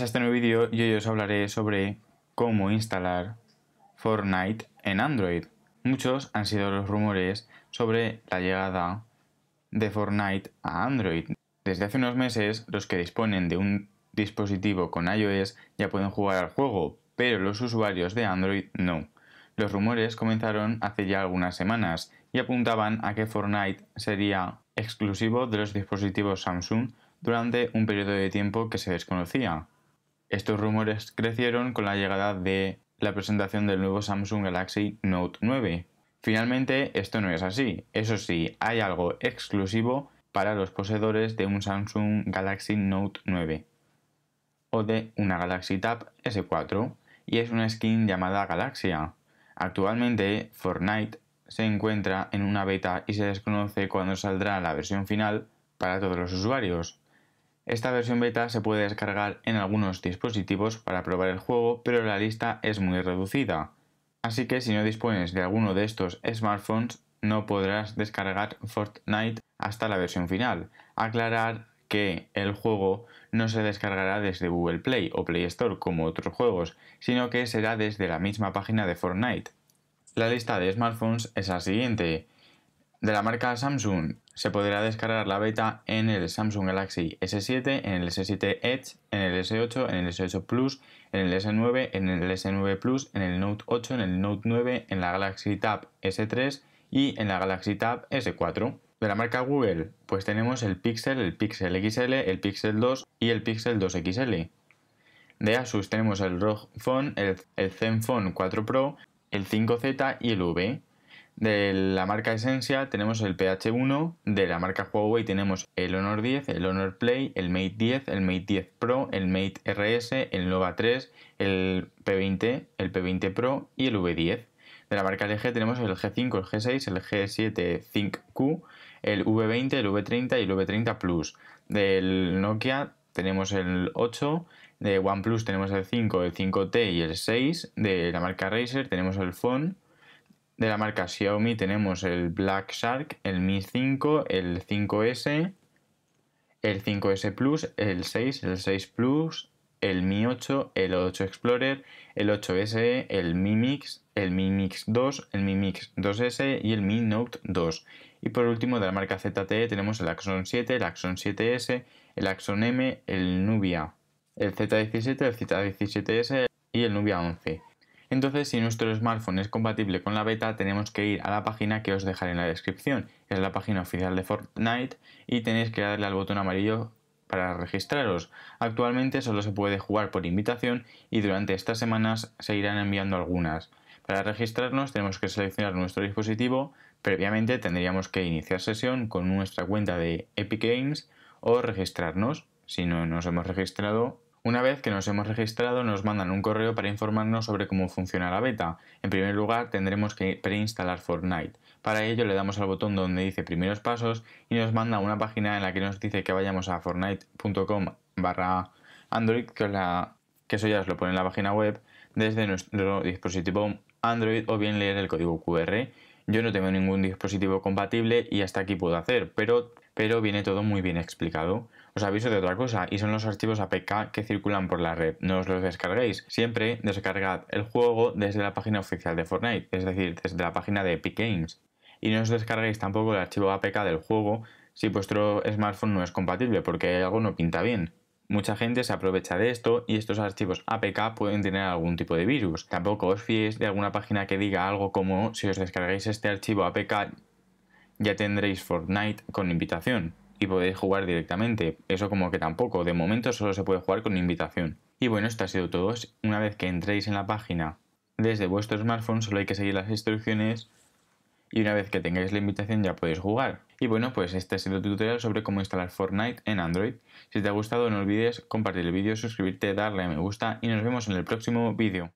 este nuevo vídeo yo hoy os hablaré sobre cómo instalar Fortnite en Android. Muchos han sido los rumores sobre la llegada de Fortnite a Android. Desde hace unos meses los que disponen de un dispositivo con iOS ya pueden jugar al juego, pero los usuarios de Android no. Los rumores comenzaron hace ya algunas semanas y apuntaban a que Fortnite sería exclusivo de los dispositivos Samsung durante un periodo de tiempo que se desconocía. Estos rumores crecieron con la llegada de la presentación del nuevo Samsung Galaxy Note 9. Finalmente, esto no es así. Eso sí, hay algo exclusivo para los poseedores de un Samsung Galaxy Note 9 o de una Galaxy Tab S4 y es una skin llamada Galaxia. Actualmente, Fortnite se encuentra en una beta y se desconoce cuándo saldrá la versión final para todos los usuarios. Esta versión beta se puede descargar en algunos dispositivos para probar el juego, pero la lista es muy reducida. Así que si no dispones de alguno de estos smartphones, no podrás descargar Fortnite hasta la versión final. Aclarar que el juego no se descargará desde Google Play o Play Store como otros juegos, sino que será desde la misma página de Fortnite. La lista de smartphones es la siguiente de la marca Samsung. Se podrá descargar la beta en el Samsung Galaxy S7, en el S7 Edge, en el S8, en el S8 Plus, en el S9, en el S9 Plus, en el Note 8, en el Note 9, en la Galaxy Tab S3 y en la Galaxy Tab S4. De la marca Google, pues tenemos el Pixel, el Pixel XL, el Pixel 2 y el Pixel 2 XL. De Asus tenemos el ROG Phone, el, Zenfone 4 Pro, el 5Z y el V. De la marca Esencia tenemos el PH1, de la marca Huawei tenemos el Honor 10, el Honor Play, el Mate 10, el Mate 10 Pro, el Mate RS, el Nova 3, el P20, el P20 Pro y el V10. De la marca LG tenemos el G5, el G6, el G7 ThinQ, el V20, el V30 y el V30 Plus. Del Nokia tenemos el 8, de OnePlus tenemos el 5, el 5T y el 6, de la marca Razer tenemos el Phone de la marca Xiaomi tenemos el Black Shark, el Mi 5, el 5S, el 5S Plus, el 6, el 6 Plus, el Mi 8, el 8 Explorer, el 8SE, el Mi Mix, el Mi Mix 2, el Mi Mix 2S y el Mi Note 2. Y por último, de la marca ZTE tenemos el Axon 7, el Axon 7S, el Axon M, el Nubia, el Z17, el Z17S y el Nubia 11. Entonces, si nuestro smartphone es compatible con la beta, tenemos que ir a la página que os dejaré en la descripción. Es la página oficial de Fortnite y tenéis que darle al botón amarillo para registraros. Actualmente solo se puede jugar por invitación y durante estas semanas se irán enviando algunas. Para registrarnos tenemos que seleccionar nuestro dispositivo, previamente tendríamos que iniciar sesión con nuestra cuenta de Epic Games o registrarnos. Si no nos hemos registrado, una vez que nos hemos registrado nos mandan un correo para informarnos sobre cómo funciona la beta. En primer lugar tendremos que preinstalar Fortnite. Para ello le damos al botón donde dice primeros pasos y nos manda una página en la que nos dice que vayamos a fortnite.com barra Android, que, la, que eso ya os lo pone en la página web, desde nuestro dispositivo Android o bien leer el código QR. Yo no tengo ningún dispositivo compatible y hasta aquí puedo hacer, pero pero viene todo muy bien explicado. Os aviso de otra cosa, y son los archivos APK que circulan por la red, no os los descarguéis. Siempre descargad el juego desde la página oficial de Fortnite, es decir, desde la página de Epic Games. Y no os descarguéis tampoco el archivo APK del juego si vuestro smartphone no es compatible, porque algo no pinta bien. Mucha gente se aprovecha de esto y estos archivos APK pueden tener algún tipo de virus. Tampoco os fiéis de alguna página que diga algo como si os descarguéis este archivo APK ya tendréis Fortnite con invitación y podéis jugar directamente. Eso como que tampoco, de momento solo se puede jugar con invitación. Y bueno, esto ha sido todo. Una vez que entréis en la página desde vuestro smartphone solo hay que seguir las instrucciones y una vez que tengáis la invitación ya podéis jugar. Y bueno, pues este ha sido el tutorial sobre cómo instalar Fortnite en Android. Si te ha gustado no olvides compartir el vídeo, suscribirte, darle a me gusta y nos vemos en el próximo vídeo.